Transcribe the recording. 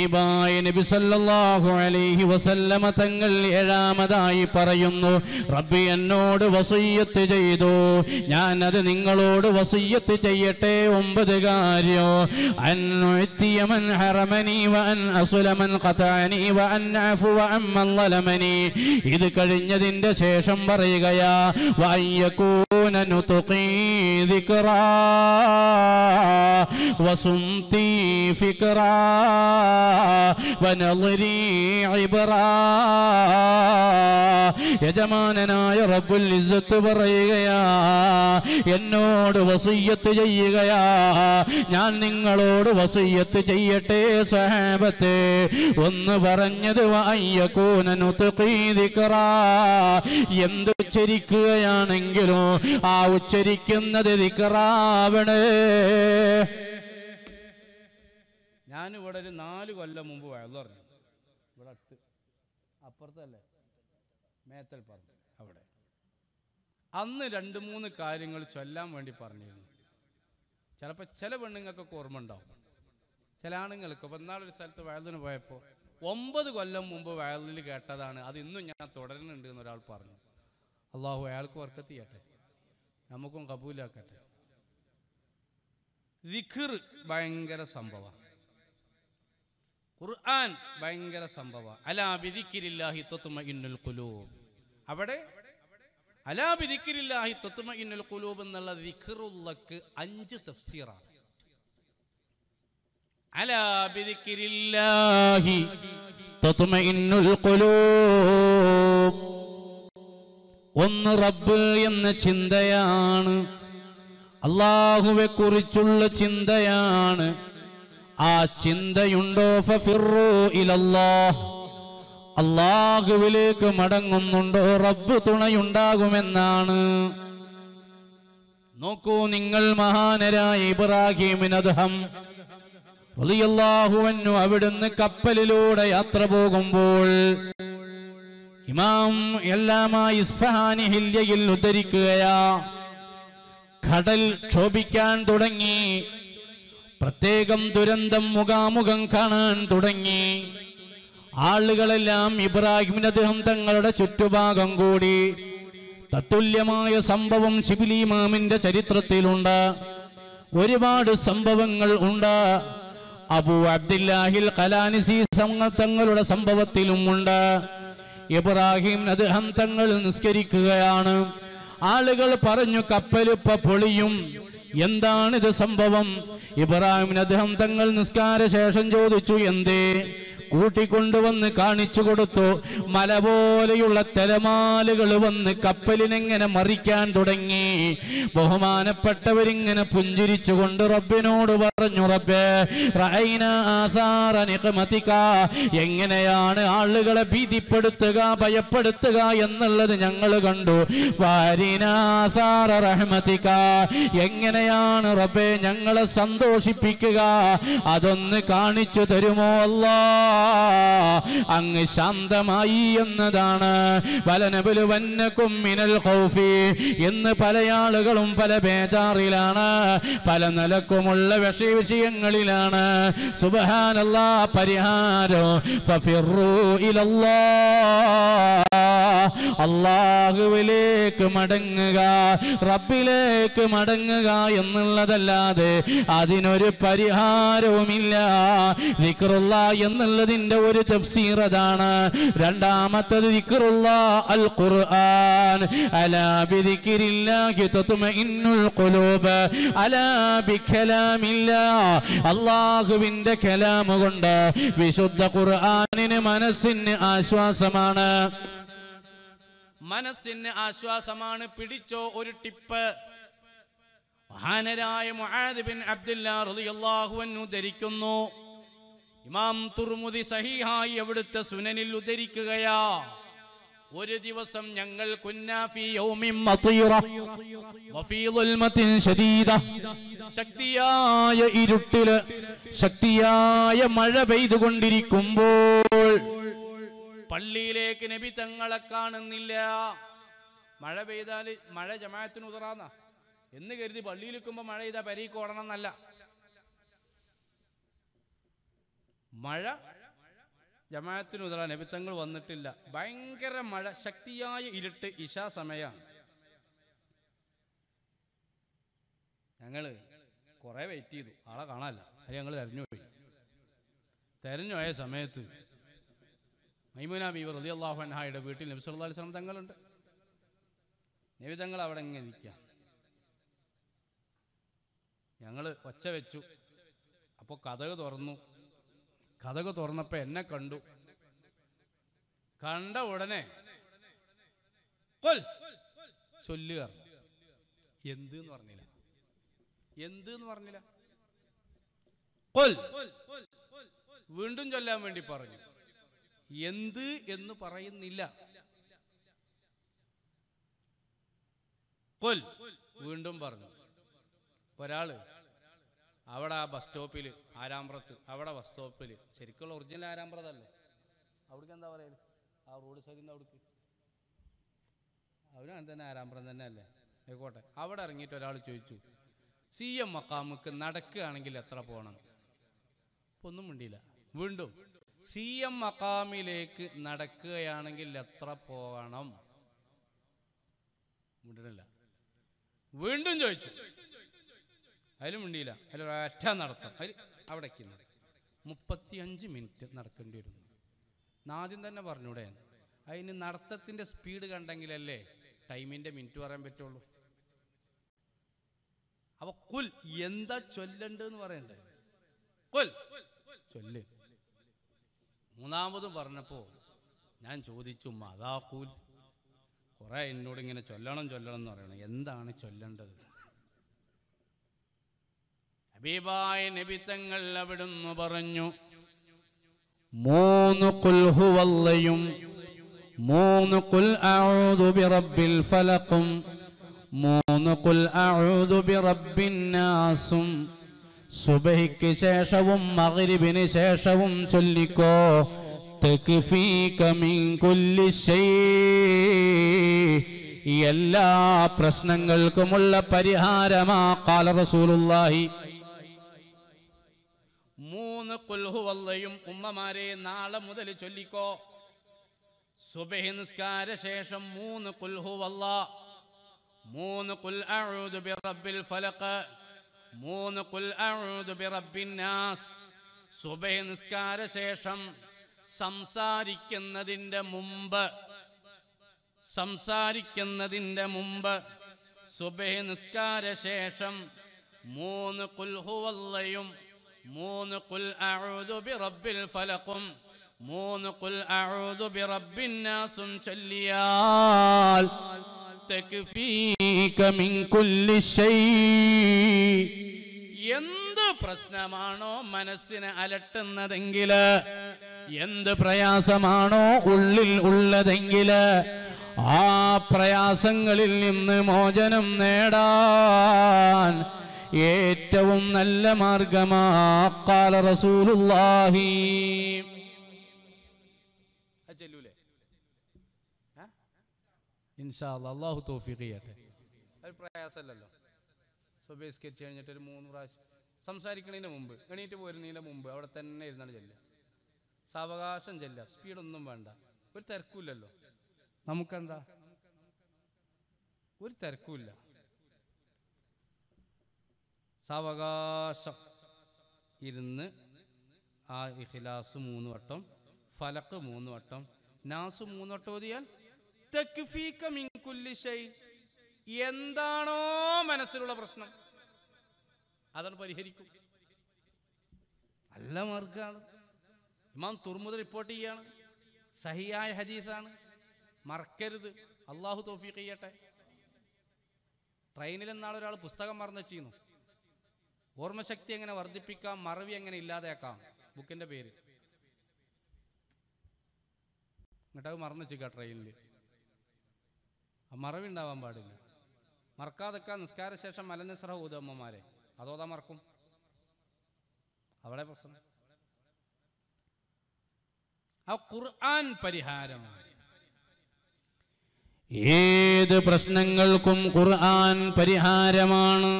ഹബീബായ നബി സല്ലല്ലാഹു അലൈഹി വസല്ലമ തങ്ങൾ ഏഴാമതായി പറയുന്നു റബ്ബി എന്നോട് വസയ്യത്ത് ചെയ്തു ഞാൻ അത് നിങ്ങളോട് വസയ്യത്ത് ചെയ്യട്ടെ ഒമ്പത് കാര്യോ അൻ ഹറമനി വൻ അസുലമൻ ഖതാനി വൻ അഫു വൻ ഇത് കഴിഞ്ഞതിന്റെ ശേഷം പറയുകയാ വയ്യകൂ دون نطقي ذكرا وصمتي فكرا ونظري عبرا യജമാനനായ റബ്ബുൽ ഇസ്സത്ത് പറയുകയാ എന്നോട് വസയ്യത്ത് ചെയ്യുകയാ ഞാൻ നിങ്ങളോട് വസയ്യത്ത് ചെയ്യട്ടെ സഹാബത്തെ ഒന്ന് പറഞ്ഞത് വായ്യക്കൂനു എന്ത് ഉച്ചരിക്കുകയാണെങ്കിലും ആ ഉച്ചരിക്കുന്നത് ദിക്കറാവണേ ഞാനിവിടെ ഒരു നാല് കൊല്ലം മുമ്പ് വഴന്നു പറഞ്ഞു ഇവിടെ അടുത്ത് അപ്പുറത്തല്ലേ മേത്തൽ പറഞ്ഞു അവിടെ അന്ന് രണ്ട് മൂന്ന് കാര്യങ്ങൾ ചൊല്ലാൻ വേണ്ടി പറഞ്ഞിരുന്നു ചിലപ്പോൾ ചില പെണ്ണുങ്ങൾക്കൊക്കെ ഓർമ്മ ഉണ്ടാവും ചില ആണുങ്ങൾക്ക് ഇപ്പം ഇന്നാളൊരു സ്ഥലത്ത് വയലിന് പോയപ്പോൾ ഒമ്പത് കൊല്ലം മുമ്പ് വയലിൽ കേട്ടതാണ് അത് ഇന്നും ഞാൻ തുടരുന്നുണ്ട് എന്നൊരാൾ പറഞ്ഞു അള്ളാഹു അയാൾക്ക് വർക്കത്ത് ചെയ്യട്ടെ നമുക്കും കബൂലാക്കട്ടെ ഭയങ്കര സംഭവമാണ് ഖുർആൻ ഭയങ്കര സംഭവം അലാബിദിക്കിരില്ലാഹി തത്തുമ ഇന്നുൽ കുലൂബ് അവിടെ അലാബിദിക്കിരില്ലാഹി തത്തുമ ഇന്നുൽ കുലൂബ് എന്നുള്ള ദിഖിറുള്ളക്ക് അഞ്ച് തഫ്സീറാണ് അലാബിദിക്കിരില്ലാഹി തത്തുമ ഇന്നുൽ കുലൂബ് ഒന്ന് റബ്ബ് എന്ന ചിന്തയാണ് അള്ളാഹുവെക്കുറിച്ചുള്ള ചിന്തയാണ് ആ ചിന്തയുണ്ടോ ഫിറു ഇലല്ലാ അള്ളാഹുവിലേക്ക് മടങ്ങുന്നുണ്ടോ റബ്ബ് തുണയുണ്ടാകുമെന്നാണ് നോക്കൂ നിങ്ങൾ മഹാനരായ ഇബ്രാഹിമിനദ്ഹം അള്ളാഹുവന്നു അവിടുന്ന് കപ്പലിലൂടെ യാത്ര പോകുമ്പോൾ ഇമാം എല്ലാമായി ഇസ്ഫഹാനി ഹില്യയിൽ ഉദ്ധരിക്കുകയാ കടൽ ക്ഷോഭിക്കാൻ തുടങ്ങി പ്രത്യേകം ദുരന്തം മുഖാമുഖം കാണാൻ തുടങ്ങി ആളുകളെല്ലാം ഇബ്രാഹിമിന് അദ്ദേഹം തങ്ങളുടെ ചുറ്റുഭാഗം കൂടി തത്തുല്യമായ സംഭവം മാമിന്റെ ചരിത്രത്തിലുണ്ട് ഒരുപാട് സംഭവങ്ങൾ ഉണ്ട് അബു അബ്ദില്ലാഹിൽ കലാനിസി തങ്ങളുടെ സംഭവത്തിലും ഉണ്ട് ഇബ്രാഹിം അദ്ദേഹം തങ്ങൾ നിസ്കരിക്കുകയാണ് ആളുകൾ പറഞ്ഞു കപ്പലുപ്പ പൊളിയും എന്താണിത് സംഭവം ഇബ്രാഹിം അദ്ദേഹം തങ്ങൾ നിസ്കാര ശേഷം ചോദിച്ചു എന്തേ കൂട്ടിക്കൊണ്ടുവന്ന് കാണിച്ചു കൊടുത്തു മല പോലെയുള്ള തെരമാലുകൾ വന്ന് കപ്പലിനെങ്ങനെ മറിക്കാൻ തുടങ്ങി ബഹുമാനപ്പെട്ടവരിങ്ങനെ പുഞ്ചിരിച്ചു കൊണ്ട് റബ്ബിനോട് പറഞ്ഞു റബ്ബേ എങ്ങനെയാണ് ആളുകളെ ഭീതിപ്പെടുത്തുക ഭയപ്പെടുത്തുക എന്നുള്ളത് ഞങ്ങൾ കണ്ടു റഹ്മത്തിക്ക എങ്ങനെയാണ് റബ്ബെ ഞങ്ങളെ സന്തോഷിപ്പിക്കുക അതൊന്ന് കാണിച്ചു തരുമോ അല്ലാ അങ്ങ് ശാന്തമായി എന്നതാണ് വലനബുലുവന്നക്കും മിനൽ ഖൗഫി എന്ന് പല ആളുകളും പല ബേജാറിലാണ് പല നിലക്കുമുള്ള വിഷ വിഷയങ്ങളിലാണ് സുബഹാനല്ലാ പരിഹാരോ ഫഫിറു ഇലല്ലാ അള്ളാഹുവിലേക്ക് മടങ്ങുക റബ്ബിലേക്ക് മടങ്ങുക എന്നുള്ളതല്ലാതെ അതിനൊരു പരിഹാരവുമില്ല ദിക്റുള്ള എന്നുള്ളതിൻ്റെ ഒരു തഫ്സീർ അതാണ് രണ്ടാമത്തത് ദിക്റുള്ള അൽ ഖുർആൻ അലാ ബിദിക്രില്ലാഹി തത്മഇന്നുൽ ഖുലൂബ് അലാ ബികലാമില്ല അള്ളാഹുവിൻ്റെ കലാം കൊണ്ട് വിശുദ്ധ ഖുർആനിന് മനസ്സിന് ആശ്വാസമാണ് മനസ്സിന് ആശ്വാസമാണ് പിടിച്ചോ ഒരു ടിപ്പ് മഹാനരായ മുഹാദ് ബിൻ അബ്ദുല്ലാഹു ധരിക്കുന്നു ഇമാം തുർമുദി സഹിഹായി അവിടുത്തെ സുനനിൽ ഉദ്ധരിക്കുകയാ ഒരു ദിവസം ഞങ്ങൾ ശക്തിയായ ഇരുട്ടില് ശക്തിയായ മഴ പെയ്തുകൊണ്ടിരിക്കുമ്പോൾ പള്ളിയിൽ വീട്ടിലേക്ക് നബി തങ്ങളെ കാണുന്നില്ല മഴ പെയ്താൽ മഴ ജമാഅത്തിന് ഉതറാന്ന എന്ന് കരുതി പള്ളിയിൽ നിൽക്കുമ്പോൾ മഴ പെയ്താൽ പരീക്ക് ഓടണം എന്നല്ല മഴ ജമാഅത്തിന് ഉതറാൻ നബിത്തങ്ങൾ വന്നിട്ടില്ല ഭയങ്കര മഴ ശക്തിയായ ഇരുട്ട് ഇഷാ സമയമാണ് ഞങ്ങള് കുറേ വെയിറ്റ് ചെയ്തു ആളെ കാണാല്ല അത് ഞങ്ങൾ തെരഞ്ഞു പോയി തെരഞ്ഞു പോയ സമയത്ത് മൈമുന ബീവർ റലി അള്ളാഹു വീട്ടിൽ നബി സല്ലല്ലാഹു അലൈഹി വസല്ലം തങ്ങളുണ്ട് നബി തങ്ങൾ അവിടെ ഇങ്ങനെ ഇരിക്കാം ഞങ്ങൾ ഒച്ച വെച്ചു അപ്പോൾ കഥക് തുറന്നു കഥക് തുറന്നപ്പോൾ എന്നെ കണ്ടു കണ്ട ഉടനെ ചൊല്ലുക എന്ത് എന്ന് പറഞ്ഞില്ല എന്ത് എന്ന് പറഞ്ഞില്ല വീണ്ടും ചൊല്ലാൻ വേണ്ടി പറഞ്ഞു എന്ത് എന്ന് പറയുന്നില്ല കൊൽ വീണ്ടും പറഞ്ഞു ഒരാള് അവിടെ ആ ബസ് സ്റ്റോപ്പില് ആരാമ്പ്രത്ത് അവിടെ ബസ് സ്റ്റോപ്പില് ശരിക്കുള്ള ഒറിജിനൽ ആരാമ്പ്രതല്ലേ അവിടേക്ക് എന്താ പറയല് ആ റോഡ് സൈഡിന്റെ അവിടേക്ക് അവരും തന്നെ ആരാമ്പ്രം തന്നെ അല്ലേ ആയിക്കോട്ടെ അവിടെ ഇറങ്ങിയിട്ട് ഒരാൾ ചോദിച്ചു സി എം മക്കാമുക്ക് നടക്കുകയാണെങ്കിൽ എത്ര പോകണം ഇപ്പൊ ഒന്നും മിണ്ടിയില്ല വീണ്ടും സി എം മക്കാമിലേക്ക് നടക്കുകയാണെങ്കിൽ എത്ര പോകണം മിണ്ടില്ല വീണ്ടും ചോദിച്ചു അതിലും അതിൽ ഒരാറ്റ നടത്തം അതിൽ അവിടേക്ക് മുപ്പത്തിയഞ്ച് മിനിറ്റ് നടക്കേണ്ടി വരുന്നു ആദ്യം തന്നെ പറഞ്ഞൂടെ അതിന് നടത്തത്തിൻ്റെ സ്പീഡ് കണ്ടെങ്കിലല്ലേ ടൈമിൻ്റെ മിനിറ്റ് പറയാൻ പറ്റുള്ളൂ അപ്പൊ കുൽ എന്താ ചൊല്ലണ്ടെന്ന് പറയണ്ടേ കുൽ ചൊല്ല് മൂന്നാമത് പറഞ്ഞപ്പോൾ ഞാൻ ചോദിച്ചു മതാക്കൂൽ കുറേ എന്നോട് ഇങ്ങനെ ചൊല്ലണം ചൊല്ലണം എന്ന് പറയണം എന്താണ് ചൊല്ലേണ്ടത് ഹബീബായ നബിത്തങ്ങൾ അവിടുന്ന് പറഞ്ഞു മൂന്ന് കുൽഹുവല്ലയും മൂന്ന് കുൽ അഊദു ബിറബ്ബിൽ ഫലക്കും മൂന്ന് കുൽ അഊദു ബിറബ്ബിൻ നാസും സുബഹിക്ക് ശേഷവും മകരിവിന് ശേഷവും ചൊല്ലിക്കോ എല്ലാ പ്രശ്നങ്ങൾക്കുമുള്ള പരിഹാരമാ കാല റസൂലുള്ളാഹി മൂന്ന് കുൽഹുവല്ലയും ഉമ്മമാരെ നാളെ മുതൽ ചൊല്ലിക്കോ സുബഹി ശേഷം മൂന്ന് കുൽഹുവല്ല മൂന്ന് കുൽ ബിറബ്ബിൽ ഫലക്ക് മൂന്ന് കുൽ ബിറബിന്നാസ് സുബൈ നിസ്കാര ശേഷം സംസാരിക്കുന്നതിൻ്റെ മുമ്പ് സംസാരിക്കുന്നതിൻ്റെ മുമ്പ് സുബഹ നിസ്കാര ശേഷം മൂന്ന് കുൽഹുവല്ലയും മൂന്ന് കുൽ റബ്ബിൽ ഫലക്കും മൂന്ന് കുൽ ബിറബ്ബിന്നാസും ചൊല്ലിയാൽ എന്ത് പ്രശ്നമാണോ മനസ്സിനെ അലട്ടുന്നതെങ്കില് എന്ത് പ്രയാസമാണോ ഉള്ളിൽ ഉള്ളതെങ്കില് ആ പ്രയാസങ്ങളിൽ നിന്ന് മോചനം നേടാൻ ഏറ്റവും നല്ല മാർഗമാക്കാല കാല റസൂലുള്ളാഹി ഇൻഷാല്ല അള്ളാഹു തോഫിക്ക് ചെയ്യട്ടെ അത് പ്രയാസമല്ലല്ലോ സ്വബേസ്കരിച്ച് കഴിഞ്ഞിട്ട് ഒരു മൂന്ന് പ്രാവശ്യം സംസാരിക്കുന്നതിന് മുമ്പ് എണീറ്റ് പോരുന്നതിൻ്റെ മുമ്പ് അവിടെ തന്നെ ഇരുന്നാണ് ചെല്ലുക സാവകാശം ചെല്ല സ്പീഡൊന്നും വേണ്ട ഒരു തിരക്കൂല്ലല്ലോ നമുക്കെന്താ ഒരു തിരക്കൂല്ല സാവകാശം ഇരുന്ന് ആ ഇഖിലാസ് മൂന്ന് വട്ടം ഫലക്ക് മൂന്ന് വട്ടം നാസ് മൂന്ന് വട്ടം ഓതിയാൽ എന്താണോ മനസ്സിലുള്ള പ്രശ്നം അതാണ് പരിഹരിക്കും നല്ല മാർഗമാണ് ഇമാം തുർമുദ് റിപ്പോർട്ട് ചെയ്യാണ് സഹിയായ ഹദീസാണ് മറക്കരുത് അള്ളാഹു തോഫീഖ് ചെയ്യട്ടെ ട്രെയിനിൽ ഒരാൾ പുസ്തകം മറന്നു വെച്ചിരുന്നു ഓർമ്മശക്തി എങ്ങനെ വർദ്ധിപ്പിക്കാം മറവി എങ്ങനെ ഇല്ലാതെയാക്കാം ബുക്കിന്റെ പേര് എന്നിട്ടത് മറന്നു വെച്ചിക്ക ട്രെയിനിൽ മറവിണ്ടാവാൻ പാടില്ല മറക്കാതെക്കാൻ നിസ്കാരശേഷം മലനിസ്ര ഊതമ്മമാരെ അതോതാ മറക്കും അവിടെ പ്രശ്നം ആ ഖുർആൻ പരിഹാരമാണ് ഏത് പ്രശ്നങ്ങൾക്കും ഖുർആൻ പരിഹാരമാണ്